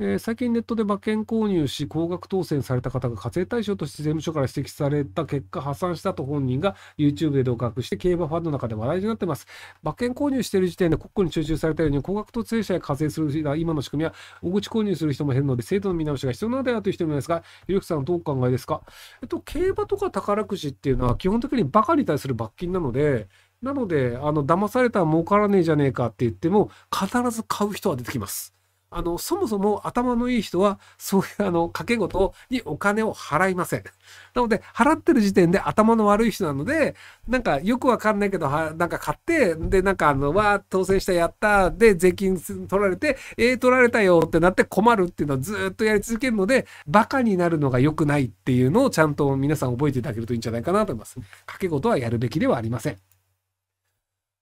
えー、最近ネットで馬券購入し、高額当選された方が課税対象として税務署から指摘された結果、破産したと本人が YouTube で同格して競馬ファンの中で話題になっています。馬券購入している時点で国庫に集中されたように、高額当選者へ課税する今の仕組みは、大口購入する人も減るので、制度の見直しが必要なのではという人もいますが、ひろきさんどうお考えですかえっと、競馬とか宝くじっていうのは、基本的に馬鹿に対する罰金なので、なので、あの、騙されたら儲からねえじゃねえかって言っても、必ず買う人は出てきます。あの、そもそも頭のいい人は、そういうあの、掛け事にお金を払いません。なので、払ってる時点で頭の悪い人なので、なんかよくわかんないけど、なんか買って、で、なんかあの、わあ、当選した、やった、で、税金取られて、えー、取られたよってなって困るっていうのはずっとやり続けるので、バカになるのが良くないっていうのをちゃんと皆さん覚えていただけるといいんじゃないかなと思います。掛け事はやるべきではありません。